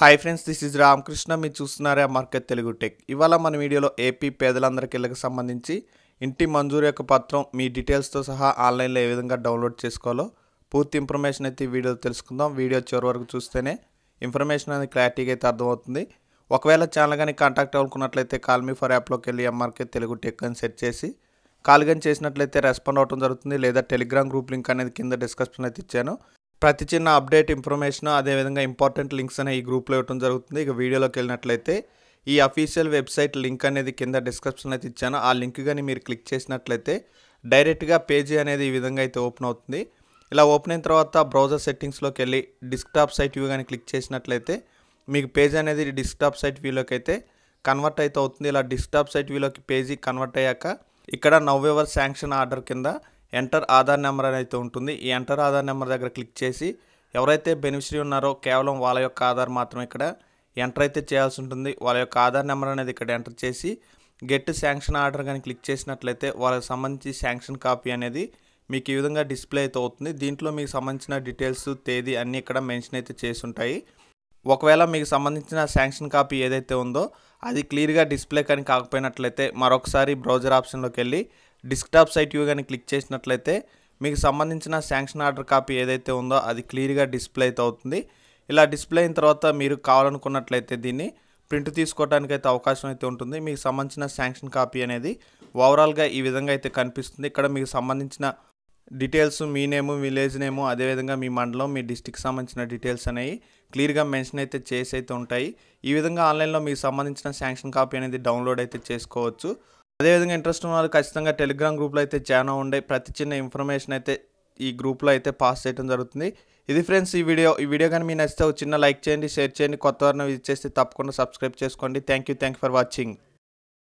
hi friends this is Ramakrishna మీరు చూస్తున్నారా market Telugu tech ఇవాళ మన వీడియోలో ఏపీ పేదలందరికీళ్ళకి సంబంధించి ఇంటి మంజూరు యొక్క పత్రం మీ డీటెయిల్స్తో సహా ఆన్లైన్లో ఏ విధంగా డౌన్లోడ్ చేసుకోవాలో పూర్తి ఇన్ఫర్మేషన్ అయితే ఈ వీడియో తెలుసుకుందాం వీడియో చివరి వరకు చూస్తేనే ఇన్ఫర్మేషన్ అనేది క్లారిటీగా అయితే అర్థమవుతుంది ఒకవేళ ఛానల్ కానీ కాంటాక్ట్ అవ్వకున్నట్లయితే కాల్మీ ఫర్ యాప్లోకి వెళ్ళి ఎంఆర్కే తెలుగు టెక్ అని సెట్ చేసి కాల్ కానీ చేసినట్లయితే రెస్పాండ్ అవడం జరుగుతుంది లేదా టెలిగ్రామ్ గ్రూప్ లింక్ అనేది కింద డిస్క్రిప్షన్ అయితే ఇచ్చాను ప్రతి చిన్న అప్డేట్ ఇన్ఫర్మేషన్ అదేవిధంగా ఇంపార్టెంట్ లింక్స్ అనే ఈ గ్రూప్లో ఇవ్వడం జరుగుతుంది ఇక వీడియోలోకి వెళ్ళినట్లయితే ఈ అఫీషియల్ వెబ్సైట్ లింక్ అనేది కింద డిస్క్రిప్షన్ అయితే ఇచ్చాను ఆ లింక్ కానీ మీరు క్లిక్ చేసినట్లయితే డైరెక్ట్గా పేజీ అనేది ఈ విధంగా అయితే ఓపెన్ అవుతుంది ఇలా ఓపెన్ అయిన తర్వాత బ్రౌజర్ సెట్టింగ్స్లోకి వెళ్ళి డిస్క్టాప్ సైట్ వ్యూ కానీ క్లిక్ చేసినట్లయితే మీకు పేజ్ అనేది డిస్క్టాప్ సైట్ వ్యూలోకి అయితే కన్వర్ట్ అయితే అవుతుంది ఇలా డిస్క్టాప్ సైట్ వ్యూలోకి పేజీ కన్వర్ట్ అయ్యాక ఇక్కడ నవ్వెవర్ శాంక్షన్ ఆర్డర్ కింద ఎంటర్ ఆధార్ నెంబర్ అనేది ఉంటుంది ఈ ఎంటర్ ఆధార్ నెంబర్ దగ్గర క్లిక్ చేసి ఎవరైతే బెనిఫిషరీ ఉన్నారో కేవలం వాళ్ళ యొక్క ఆధార్ మాత్రమే ఇక్కడ ఎంటర్ అయితే చేయాల్సి ఉంటుంది వాళ్ళ యొక్క ఆధార్ నెంబర్ అనేది ఇక్కడ ఎంటర్ చేసి గెట్ శాంక్షన్ ఆర్డర్ కానీ క్లిక్ చేసినట్లయితే వాళ్ళకి సంబంధించి శాంక్షన్ కాపీ అనేది మీకు ఈ విధంగా డిస్ప్లే అయితే అవుతుంది దీంట్లో మీకు సంబంధించిన డీటెయిల్స్ తేదీ అన్నీ ఇక్కడ మెన్షన్ అయితే చేసి ఉంటాయి ఒకవేళ మీకు సంబంధించిన శాంక్షన్ కాపీ ఏదైతే ఉందో అది క్లియర్గా డిస్ప్లే కానీ కాకపోయినట్లయితే మరొకసారి బ్రౌజర్ ఆప్షన్లోకి వెళ్ళి డిస్క్టాప్ సైట్ యూ కానీ క్లిక్ చేసినట్లయితే మీకు సంబంధించిన శాంక్షన్ ఆర్డర్ కాపీ ఏదైతే ఉందో అది క్లియర్గా డిస్ప్లే అయితే అవుతుంది ఇలా డిస్ప్లే అయిన తర్వాత మీరు కావాలనుకున్నట్లయితే దీన్ని ప్రింట్ తీసుకోవడానికి అయితే అవకాశం అయితే ఉంటుంది మీకు సంబంధించిన శాంక్షన్ కాపీ అనేది ఓవరాల్గా ఈ విధంగా అయితే కనిపిస్తుంది ఇక్కడ మీకు సంబంధించిన డీటెయిల్స్ మీ నేము విలేజ్ నేము అదేవిధంగా మీ మండలం మీ డిస్టిక్ సంబంధించిన డీటెయిల్స్ అనేవి క్లియర్గా మెన్షన్ అయితే చేసి అయితే ఉంటాయి ఈ విధంగా ఆన్లైన్లో మీకు సంబంధించిన శాంక్షన్ కాపీ అనేది డౌన్లోడ్ అయితే చేసుకోవచ్చు అదేవిధంగా ఇంట్రెస్ట్ ఉన్న వాళ్ళు ఖచ్చితంగా టెలిగ్రామ్ గ్రూప్లో అయితే జాయిన్ ఉండే ప్రతి చిన్న ఇన్ఫర్మేషన్ అయితే ఈ గ్రూప్లో అయితే పాస్ చేయడం జరుగుతుంది ఇది ఫ్రెండ్స్ ఈ వీడియో ఈ వీడియో కానీ మీ నచ్చితే చిన్న లైక్ చేయండి షేర్ చేయండి కొత్త వారిని విజిట్ చేస్తే తప్పకుండా సబ్స్క్రైబ్ చేసుకోండి thank you thank for watching